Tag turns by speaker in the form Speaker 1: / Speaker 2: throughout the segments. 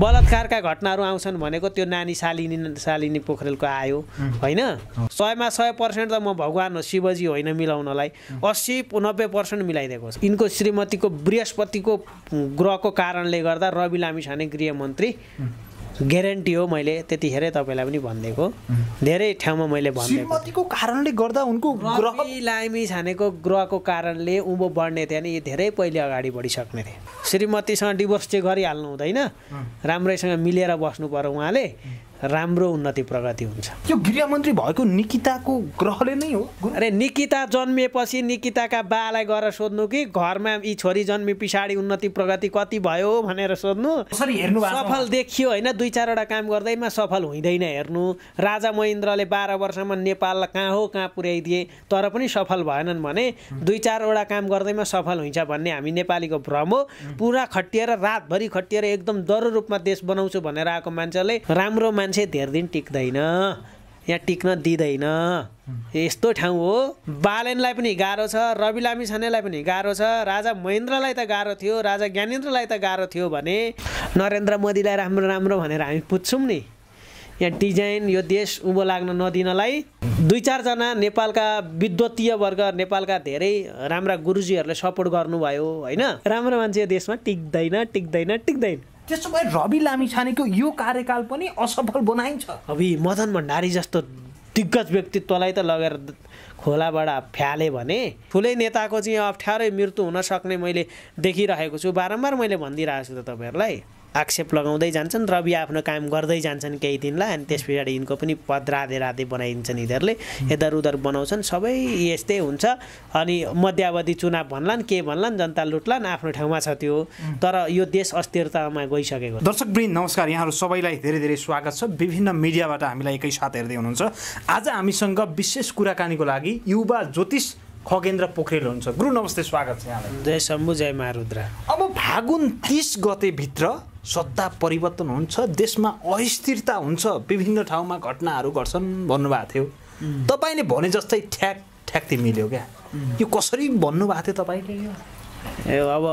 Speaker 1: बलात्कारका घटनाहरू आउँछन् भनेको त्यो नानी शालिनी शालिनी पोखरेलको आयो होइन सयमा सय पर्सेन्ट त म भगवान् हो शिवजी होइन मिलाउनलाई अस्सी नब्बे पर्सेन्ट मिलाइदिएको छ यिनको श्रीमतीको बृहस्पतिको ग्रहको कारणले गर्दा रवि लामिछाने गृहमन्त्री ग्यारेन्टी हो मैले त्यतिखेरै तपाईँलाई पनि भनिदिएको धेरै ठाउँमा मैले भनिदिएको कारणले गर्दा उनको ग्रह लामी छानेको ग्रहको कारणले उँभो बढ्ने थिएन यो धेरै पहिले अगाडि बढिसक्ने थिए श्रीमतीसँग डिभोर्स चाहिँ गरिहाल्नु हुँदैन राम्रैसँग मिलेर बस्नु पऱ्यो उहाँले राम्रो उन्नति प्रगति हुन्छ यो गृहमन्त्री भएको निकिताको ग्रहले नै हो अरे निकिता जन्मिएपछि निकिताका बालाई गएर सोध्नु कि घरमा यी छोरी जन्मे पछाडि उन्नति प्रगति कति भयो भनेर सोध्नु हेर्नु सफल देखियो होइन दुई चारवटा काम गर्दैमा सफल हुँदैन हेर्नु राजा महेन्द्रले बाह्र वर्षमा नेपाल कहाँ हो कहाँ पुर्याइदिए तर पनि सफल भएनन् भने दुई चारवटा काम गर्दैमा सफल हुन्छ भन्ने हामी नेपालीको भ्रम हो पुरा खटिएर रातभरि खटिएर एकदम दर रूपमा देश बनाउँछु भनेर आएको मान्छेले राम्रो मान्छे मान्छे धेर दिन टिक्दैन यहाँ टिक्न दिँदैन यस्तो ठाउँ हो बालेनलाई पनि गाह्रो छ रवि लामी छानेलाई पनि गाह्रो छ राजा महेन्द्रलाई त गाह्रो थियो राजा ज्ञानेन्द्रलाई त गाह्रो थियो भने नरेन्द्र मोदीलाई राम्रो राम्रो भनेर हामी पुज्छौँ नि यहाँ डिजाइन यो देश उँभो लाग्न नदिनलाई दुई चारजना नेपालका विद्वतीय वर्ग नेपालका धेरै राम्रा गुरुजीहरूले सपोर्ट गर्नुभयो होइन राम्रो मान्छे यो देशमा टिक्दैन टिक्दैन टिक्दैन त्यसो भए रवि लामी छानेको यो कार्यकाल पनि असफल बनाइन्छ अभि मदन भण्डारी जस्तो दिग्गज व्यक्तित्वलाई त लगेर खोलाबाट फ्याले भने ठुलै नेताको चाहिँ अप्ठ्यारै मृत्यु हुन सक्ने मैले देखिरहेको छु बारम्बार मैले भनिदिइरहेको छु त तपाईँहरूलाई आक्षेप लगाउँदै जान्छन् रवि आफ्नो काम गर्दै जान्छन् केही दिनलाई अनि त्यस पछाडि यिनको पनि पद राधे राधे बनाइदिन्छन् यिनीहरूले यदर उधर बनाउँछन् सबै यस्तै हुन्छ अनि मध्यावधि चुनाव भन्लान् के भन्लान् जनता लुट्लान् आफ्नो ठाउँमा छ त्यो तर यो देश अस्थिरतामा गइसकेको दर्शक वृन्द नमस्कार यहाँहरू सबैलाई धेरै धेरै स्वागत छ विभिन्न मिडियाबाट हामीलाई एकैसाथ हेर्दै हुनुहुन्छ आज हामीसँग विशेष कुराकानीको लागि युवा ज्योतिष खगेन्द्र पोखरेल हुन्छ गुरु नमस्ते स्वागत छ यहाँलाई जय शम्भु जय महारुद्र अब फागुन तिस गतेभित्र सत्ता परिवर्तन हुन्छ देशमा अस्थिरता हुन्छ विभिन्न ठाउँमा घटनाहरू घट्छन् भन्नुभएको थियो तपाईँले भने जस्तै ठ्याक ठ्याक्ति मिल्यो क्या यो कसरी भन्नुभएको थियो तपाईँले ए अब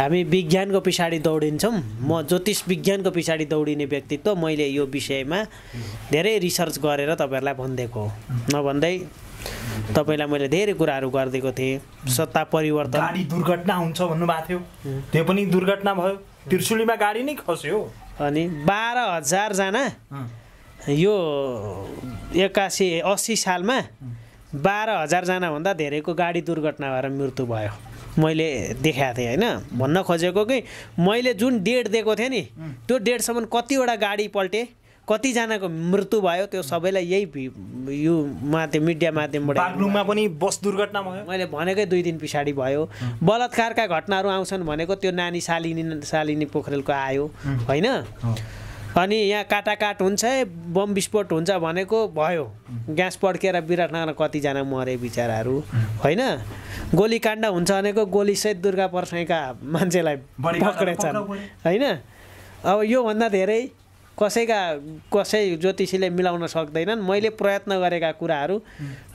Speaker 1: हामी विज्ञानको पछाडि दौडिन्छौँ म ज्योतिष विज्ञानको पछाडि दौडिने व्यक्तित्व मैले यो विषयमा धेरै रिसर्च गरेर तपाईँहरूलाई भनिदिएको हो नभन्दै तपाईँलाई मैले धेरै कुराहरू गरिदिएको थिएँ सत्ता परिवर्तन गाडी दुर्घटना हुन्छ भन्नुभएको थियो त्यो पनि दुर्घटना भयो त्रिशुलीमा गाडी नै खस्यो अनि बाह्र हजारजना यो एक्कासी अस्सी सालमा बाह्र भन्दा धेरैको गाडी दुर्घटना भएर मृत्यु भयो मैले देखाएको थिएँ होइन भन्न खोजेको कि मैले जुन डेट दिएको थिएँ नि त्यो डेटसम्म कतिवटा गाडी पल्टेँ कतिजनाको मृत्यु भयो त्यो सबैलाई यही यो माध्यम मिडिया माध्यमबाट बागलुङमा पनि बस दुर्घटना भयो मैले भनेकै दुई दिन पछाडि भयो बलात्कारका घटनाहरू आउँछन् भनेको त्यो नानी सालिनी सालिनी पोखरेलको आयो होइन अनि यहाँ काटाकाट हुन्छ बम विस्फोट हुन्छ भनेको भयो ग्यास पड्केर विराटनगर कतिजना मरे बिचराहरू होइन गोलीकाण्ड हुन्छ भनेको गोलीसहित दुर्गा पर्साइका मान्छेलाई पक्रेछन् होइन अब योभन्दा धेरै कसैका कसै ज्योतिषीले मिलाउन सक्दैनन् मैले प्रयत्न गरेका कुराहरू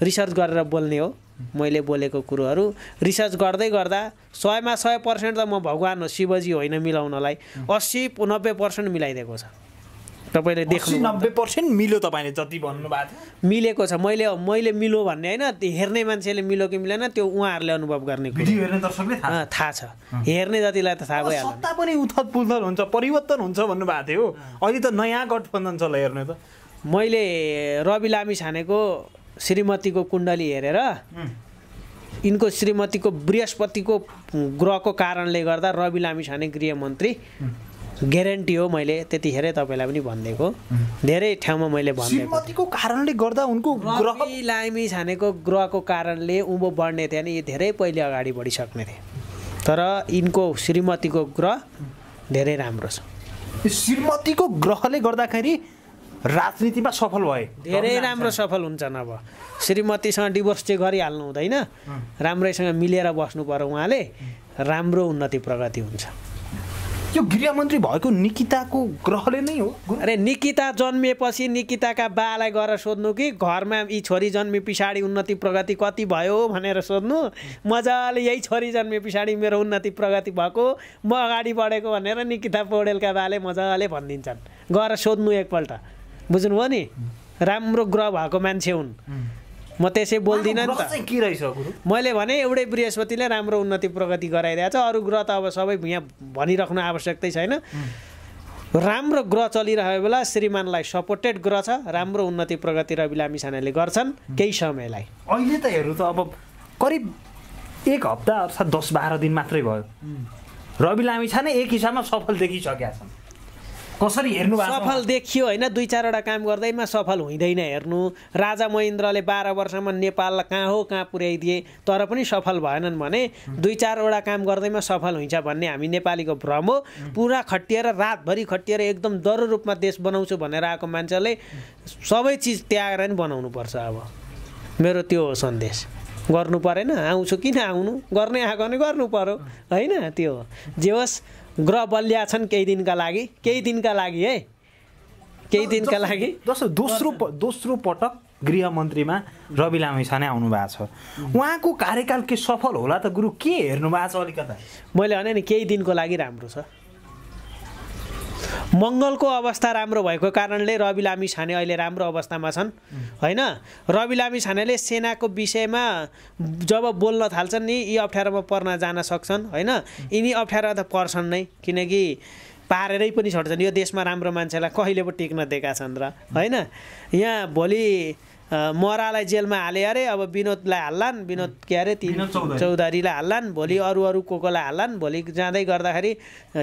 Speaker 1: रिसर्च गरेर बोल्ने हो मैले बोलेको कुरोहरू रिसर्च गर्दै गर्दा सयमा सय पर्सेन्ट त म भगवान् हो शिवजी होइन मिलाउनलाई अस्सी नब्बे पर्सेन्ट मिलाइदिएको छ तपाईँले देख्नु नब्बे पर्सेन्ट मिल्यो तपाईँले जति भन्नुभएको थियो मिलेको छ मैले मैले मिलो भन्ने होइन हेर्ने मान्छेले मिलो कि मिलेन त्यो उहाँहरूले अनुभव गर्ने हेर्ने दर्शकले थाहा छ हेर्ने जतिलाई त थाहा भयो सत्ता पनि उथल पुथल हुन्छ परिवर्तन हुन्छ भन्नुभएको थियो अहिले त नयाँ गठबन्धन छ हेर्ने हेर्नु त मैले रवि लामी छानेको श्रीमतीको कुण्डली हेरेर यिनको श्रीमतीको बृहस्पतिको ग्रहको कारणले गर्दा रवि लामी छाने गृहमन्त्री ग्यारेन्टी हो मैले त्यतिखेरै तपाईँलाई पनि भनिदिएको धेरै ठाउँमा मैले भनिदिएको कारणले गर्दा उनको ग्रह लामी छानेको ग्रहको कारणले उँभो बढ्ने थिएन यो धेरै पहिले अगाडि बढिसक्ने थिए तर यिनको श्रीमतीको ग्रह धेरै राम्रो छ श्रीमतीको ग्रहले गर्दाखेरि राजनीतिमा सफल भए धेरै राम्रो सफल हुन्छन् अब श्रीमतीसँग डिभोर्स चाहिँ गरिहाल्नु हुँदैन राम्रैसँग मिलेर बस्नु पऱ्यो उहाँले राम्रो उन्नति प्रगति हुन्छ यो गृहमन्त्री भएको निकिताको ग्रहले नै हो अरे निकिता जन्मिएपछि निकिताका बालाई गएर सोध्नु कि घरमा यी छोरी जन्मे पछाडि उन्नति प्रगति कति भयो भनेर सोध्नु मजाले यही छोरी जन्मे पछाडि मेरो उन्नति प्रगति भएको म अगाडि बढेको भनेर निकिता पौडेलका बाले मजाले भनिदिन्छन् गएर सोध्नु एकपल्ट बुझ्नुभयो नि राम्रो ग्रह भएको मान्छे हुन् म त्यसै बोल्दिनँ नि त के रहेछ मैले भने एउटै बृहस्पतिले राम्रो उन्नति प्रगति गराइरहेछ अरू ग्रह त अब सबै यहाँ भनिराख्नु आवश्यकतै छैन राम्रो ग्रह चलिरहेको बेला श्रीमानलाई सपोर्टेड ग्रह छ राम्रो उन्नति प्रगति रवि लामिछानेले गर्छन् केही समयलाई अहिले त हेर्नु त अब करिब एक हप्ता अर्थात् दस बाह्र दिन मात्रै भयो रवि लामिछाने एक हिसाबमा सफल देखिसकेका छन् कसरी हेर्नु सफल देखियो होइन दुई चारवटा काम गर्दैमा सफल हुँदैन हेर्नु राजा महेन्द्रले बाह्र वर्षमा नेपाललाई कहाँ हो कहाँ पुर्याइदिए तर पनि सफल भएनन् भने दुई चारवटा काम गर्दैमा सफल हुन्छ भन्ने हामी नेपालीको भ्रम हो पुरा खटिएर रातभरि खटिएर एकदम दरो रूपमा देश बनाउँछु भनेर आएको मान्छेले सबै चिज त्यागेर नि बनाउनु पर्छ अब मेरो त्यो हो सन्देश गर्नु परेन आउँछु किन आउनु गर्ने आएको नै गर्नु पऱ्यो होइन त्यो जे होस् ग्रह बलिया छन् केही दिनका लागि केही दिनका लागि है केही दिनका लागि जस्तो दोस्रो दोस्रो पटक गृहमन्त्रीमा रवि लामी छाने आउनु भएको छ उहाँको कार्यकाल के सफल होला त गुरु के हेर्नु भएको छ अलिकता मैले भने नि केही दिनको लागि राम्रो छ मङ्गलको अवस्था राम्रो भएको कारणले रवि लामी छाने अहिले राम्रो अवस्थामा छन् होइन रवि लामी छानेले सेनाको विषयमा जब बोल्न थाल्छन् नि यी अप्ठ्यारोमा पर्न जान सक्छन् होइन यिनी अप्ठ्यारो त पर्छन् नै किनकि पारेरै पनि छोड्छन् यो देशमा राम्रो मान्छेलाई कहिले पो टिक्न दिएका छन् र होइन यहाँ भोलि मरालाई जेलमा हाले अरे अब विनोदलाई हाल्लान् विनोद के अरे ती चौधरीलाई हाल्लान् भोलि अरू अरू को कोलाई हाल्लान् भोलि जाँदै गर्दाखेरि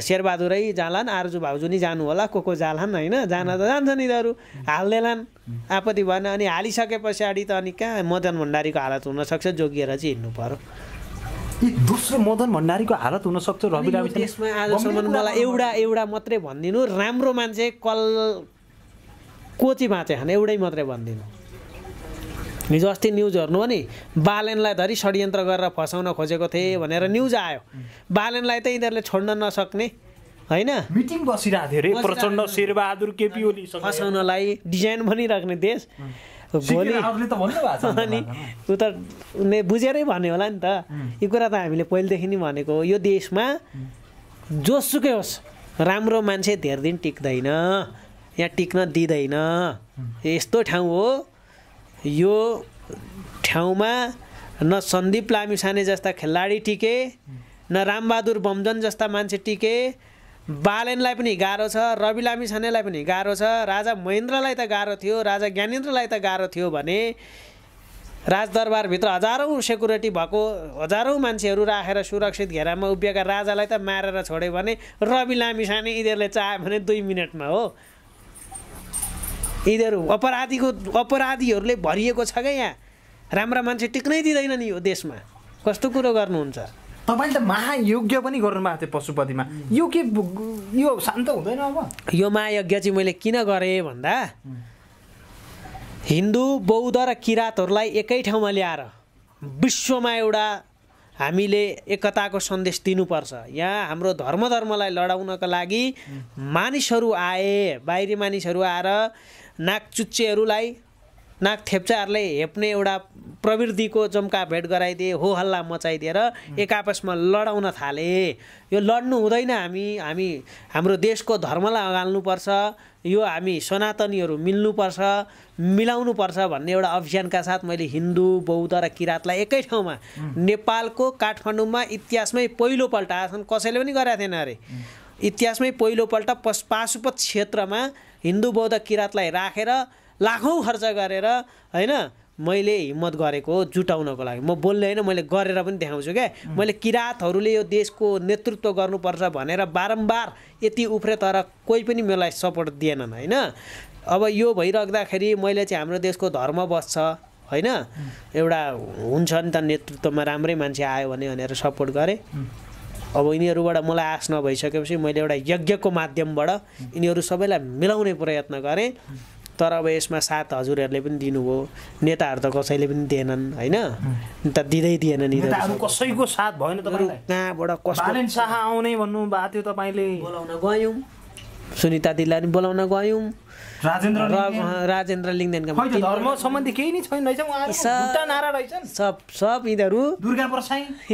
Speaker 1: शेरबहादुरै जालान् आर्जु भाउजू नि जानु होला को को जालान् होइन जान त जान्छन् यिनीहरू हाल्दैलान् आपत्ति भएन अनि हालिसके पछाडि त अनि कहाँ मदन भण्डारीको हालत हुनसक्छ जोगिएर चाहिँ हिँड्नु पऱ्यो दोस्रो मदन भण्डारीको हालत हुनसक्छ रवि त्यसमा आजसम्म मलाई एउटा एउटा मात्रै भनिदिनु राम्रो मान्छे कल को चाहिँ बाँचे खाने एउटै मात्रै भनिदिनु हिजो अस्ति न्युज हेर्नु नि बालनलाई धरि षड्यन्त्र गरेर फसाउन खोजेको थिएँ भनेर न्युज आयो बालनलाई त यिनीहरूले छोड्न नसक्ने होइन मिटिङ बसिरहेको थियो प्रचण्ड शेरबहादुर केपी ओली फसाउनलाई डिजाइन राख्ने देश भोलि अनि ऊ त उसले बुझेरै भन्यो होला नि त यो कुरा त हामीले पहिलेदेखि नै भनेको यो देशमा जोसुकै होस् राम्रो मान्छे धेरै दिन टिक्दैन यहाँ टिक्न दिँदैन यस्तो ठाउँ हो यो ठाउँमा न सन्दीप लामिसाने जस्ता खेलाडी टिके न रामबहादुर बमजन जस्ता मान्छे टिके बालेनलाई पनि गाह्रो छ रवि लामिछानेलाई पनि गाह्रो छ राजा महेन्द्रलाई त गाह्रो थियो राजा ज्ञानेन्द्रलाई त गाह्रो थियो भने राजदरबारभित्र हजारौँ सेक्युरिटी भएको हजारौँ मान्छेहरू राखेर सुरक्षित घेरामा उभिएका राजालाई त मारेर छोड्यो भने रवि लामिछाने यिनीहरूले चाह्यो भने दुई मिनटमा हो यिनीहरू अपराधीको अपराधीहरूले भरिएको छ क्या यहाँ राम्रा मान्छे टिक्नै दिँदैन नि यो देशमा कस्तो कुरो गर्नुहुन्छ तपाईँले त महायज्ञ पनि गर्नुभएको थियो पशुपतिमा यो के यो शान्त हुँदैन अब यो महायज्ञ चाहिँ मैले किन गरेँ भन्दा हिन्दू बौद्ध र किराँतहरूलाई एकै ठाउँमा ल्याएर विश्वमा एउटा हामीले एकताको सन्देश दिनुपर्छ यहाँ हाम्रो धर्म धर्मलाई लडाउनका लागि मानिसहरू आए बाहिरी मानिसहरू आएर नाकचुच्चेहरूलाई नाक थेप्चाहरूले हेप्ने एउटा प्रवृत्तिको जम्का भेट गराइदिए हो हल्ला मचाइदिएर एक आपसमा लडाउन थाले यो लड्नु हुँदैन हामी हामी हाम्रो देशको धर्मलाई अगाल्नुपर्छ यो हामी सनातनीहरू मिल्नुपर्छ मिलाउनुपर्छ भन्ने एउटा अभियानका साथ मैले हिन्दू बौद्ध र किराँतलाई एकै ठाउँमा नेपालको काठमाडौँमा इतिहासमै पहिलोपल्ट आसन कसैले पनि गराएको थिएन अरे इतिहासमै पहिलोपल्ट पश पाशुपत क्षेत्रमा हिन्दू बौद्ध किराँतलाई राखेर रा, लाखौँ खर्च गरेर होइन मैले हिम्मत गरेको जुटाउनको लागि म बोल्ने होइन मैले गरेर पनि देखाउँछु क्या मैले किराँतहरूले यो देशको नेतृत्व गर्नुपर्छ भनेर बारम्बार यति उफ्रे तर कोही पनि मलाई सपोर्ट दिएनन् होइन अब यो भइराख्दाखेरि मैले चाहिँ हाम्रो देशको धर्म बस्छ होइन एउटा हुन्छ नि त नेतृत्वमा राम्रै मान्छे आयो भने भनेर सपोर्ट गरेँ अब यिनीहरूबाट मलाई आश नभइसकेपछि मैले एउटा यज्ञको माध्यमबाट यिनीहरू सबैलाई मिलाउने प्रयत्न गरेँ तर अब यसमा साथ हजुरहरूले पनि दिनुभयो नेताहरू त कसैले पनि दिएनन् होइन त दिँदै दिएनन् यिनीहरू कसैको साथ भएन कहाँबाट कसैले आउने भन्नुभएको थियो तपाईँले बोलाउन गयौँ सुनिता दिदीलाई पनि बोलाउन गयौँ राजेन्द्र लिङ्गदेनका धर्म सम्बन्धी केही नै छैन रहेछ सब सब यिनीहरू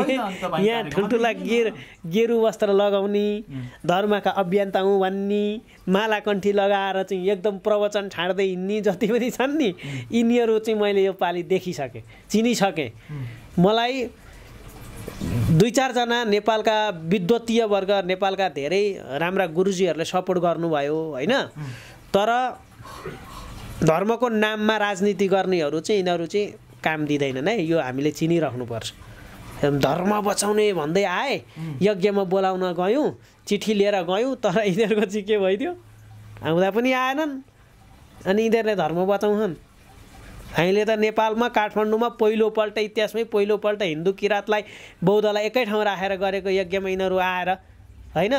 Speaker 1: यहाँ ठुल्ठुला गेर गेरु वस्त्र लगाउने धर्मका अभियन्ता हुँ भन्ने मालाकण्ठी लगाएर चाहिँ एकदम प्रवचन छाड्दै हिँड्ने जति पनि छन् नि यिनीहरू चाहिँ मैले यो पालि देखिसकेँ चिनिसकेँ मलाई दुई चारजना नेपालका विद्वतीय वर्ग नेपालका धेरै राम्रा गुरुजीहरूले सपोर्ट गर्नुभयो होइन तर धर्मको नाममा राजनीति गर्नेहरू चाहिँ यिनीहरू चाहिँ काम दिँदैनन् है यो हामीले चिनिराख्नुपर्छ धर्म बचाउने भन्दै आए यज्ञमा बोलाउन गयौँ चिठी लिएर गयौँ तर यिनीहरूको चाहिँ के भइदियो आउँदा पनि आएनन् अनि यिनीहरूले धर्म बचाउँछन् हामीले त नेपालमा काठमाडौँमा पहिलोपल्ट इतिहासमै पहिलोपल्ट हिन्दू किराँतलाई बौद्धलाई एकै ठाउँ राखेर गरेको यज्ञमा यिनीहरू आएर होइन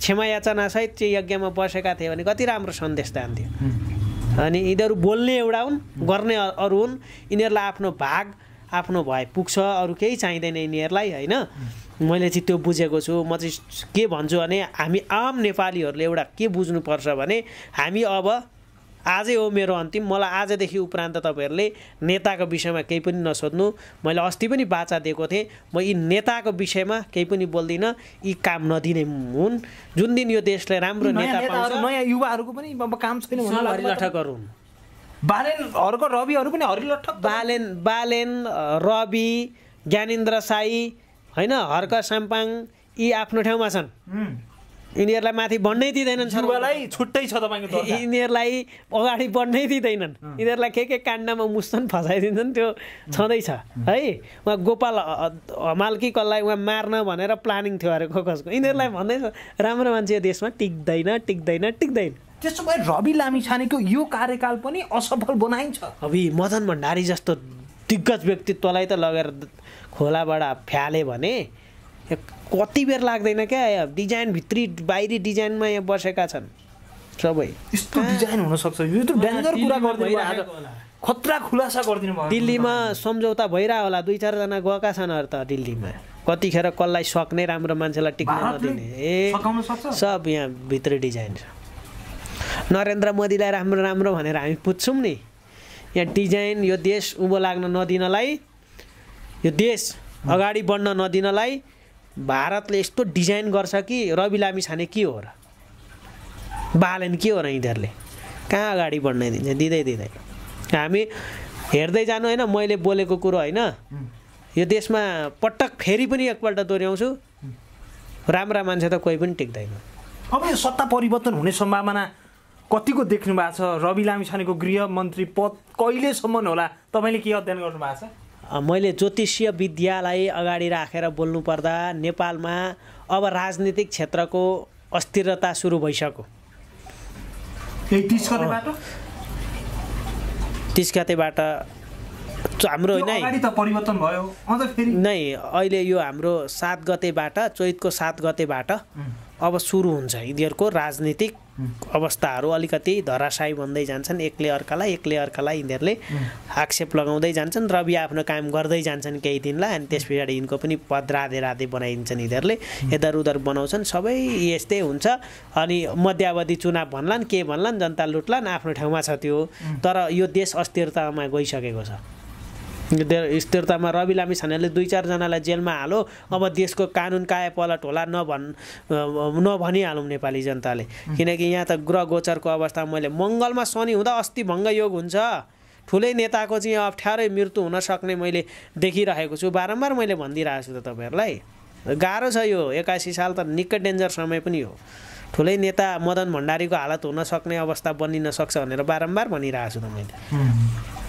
Speaker 1: क्षमा याचनासहित चाहिँ यज्ञमा बसेका थिए भने कति राम्रो सन्देश जान्थ्यो अनि यिनीहरू बोल्ने एउटा हुन् गर्ने अरू हुन् यिनीहरूलाई आफ्नो भाग आफ्नो भए पुग्छ अरू केही चाहिँदैन यिनीहरूलाई होइन मैले चाहिँ त्यो बुझेको छु म चाहिँ के भन्छु भने हामी आम नेपालीहरूले एउटा के बुझ्नुपर्छ भने हामी अब आजै हो मेरो अन्तिम मलाई आजदेखि उपरान्त तपाईँहरूले नेताको विषयमा केही पनि नसोध्नु मैले अस्ति पनि बाचा दिएको थिएँ म यी नेताको विषयमा केही पनि बोल्दिनँ यी काम नदिने हुन् जुन दिन यो देशले राम्रो नेता नयाँ युवाहरूको पनि काम छैन हुन् बालेनहरूको रविहरू पनि हरिलठक बालेन बालेन रवि ज्ञानेन्द्र साई होइन हर्क साम्पाङ यी आफ्नो ठाउँमा छन् यिनीहरूलाई माथि बढ्नै दिँदैनन् छुट्टै छ तपाईँको यिनीहरूलाई अगाडि बढ्नै दिँदैनन् यिनीहरूलाई के के काण्डमा मुस्तन फसाइदिन्छन् त्यो छँदैछ है उहाँ गोपाल हमालकी कसलाई उहाँ मार्न भनेर प्लानिङ थियो अरे खोकसको यिनीहरूलाई भन्दैछ राम्रो मान्छे देशमा टिक्दैन टिक्दैन टिक्दैन त्यसो भए रवि लामिछानेको यो कार्यकाल पनि असफल बनाइन्छ अभि मदन भण्डारी जस्तो दिग्गज व्यक्तित्वलाई त लगेर खोलाबाट फ्याले भने कति बेर लाग्दैन क्या डिजाइन भित्री बाहिरी डिजाइनमा यहाँ बसेका छन् सबै यस्तो डिजाइन हुनसक्छ यो त डेन्जर कुरा खतरा खुलासा गरिदिनु भयो दिल्लीमा सम्झौता भइरह होला दुई चारजना गएका छन् अरू त दिल्लीमा कतिखेर कसलाई सक्ने राम्रो मान्छेलाई टिक्न नदिने ए सब यहाँ भित्री डिजाइन छ नरेन्द्र मोदीलाई राम्रो राम्रो भनेर हामी पुज्छौँ नि यहाँ डिजाइन यो देश उँभो लाग्न नदिनलाई यो देश अगाडि बढ्न नदिनलाई भारतले यस्तो डिजाइन गर्छ कि रवि लामी छाने के हो र बालेन के हो र यिनीहरूले कहाँ अगाडि बढ्न दिन्छ दिँदै दिँदै हामी हेर्दै जानु होइन मैले बोलेको कुरो होइन यो देशमा पटक फेरि पनि एकपल्ट दोहोऱ्याउँछु राम्रा मान्छे त कोही पनि टेक्दैन अब यो सत्ता परिवर्तन हुने सम्भावना कतिको देख्नु भएको छ रवि लामिछानेको गृहमन्त्री पद कहिलेसम्म होला तपाईँले के अध्ययन गर्नुभएको छ मैले ज्योतिषीय विद्यालाई अगाडि राखेर बोल्नुपर्दा नेपालमा अब राजनीतिक क्षेत्रको अस्थिरता सुरु भइसक्यो तिस गतेबाट हाम्रो नै परिवर्तन भयो अझ फेरि नै अहिले यो हाम्रो सात गतेबाट चैतको सात गतेबाट अब सुरु हुन्छ यिनीहरूको राजनीतिक अवस्थाहरू अलिकति धराशायी भन्दै जान्छन् एकले अर्कालाई एकले अर्कालाई यिनीहरूले आक्षेप लगाउँदै जान्छन् रवि आफ्नो काम गर्दै जान्छन् केही दिनलाई अनि त्यस पछाडि यिनको पनि पद राधे राधे बनाइदिन्छन् यिनीहरूले यदर उदर बनाउँछन् सबै यस्तै हुन्छ अनि मध्यावधि चुनाव भन्लान् के भन्लान् जनता लुट्लान् आफ्नो ठाउँमा छ त्यो तर यो देश अस्थिरतामा गइसकेको छ स्थिरतामा रवि लामी छानेले दुई चारजनालाई जेलमा हालो अब देशको कानुन काय पलट होला नभन् नभनिहालौँ नेपाली जनताले किनकि यहाँ त ग्रह गोचरको अवस्था मैले मङ्गलमा शनि हुँदा अस्ति भङ्ग योग हुन्छ ठुलै नेताको चाहिँ अप्ठ्यारै मृत्यु हुन सक्ने मैले देखिरहेको छु बारम्बार मैले भनिदिइरहेको छु त तपाईँहरूलाई गाह्रो छ यो एक्कासी साल त निकै डेन्जर समय पनि हो ठुलै नेता मदन भण्डारीको हालत हुन सक्ने अवस्था बनिन सक्छ भनेर बारम्बार भनिरहेको छु त मैले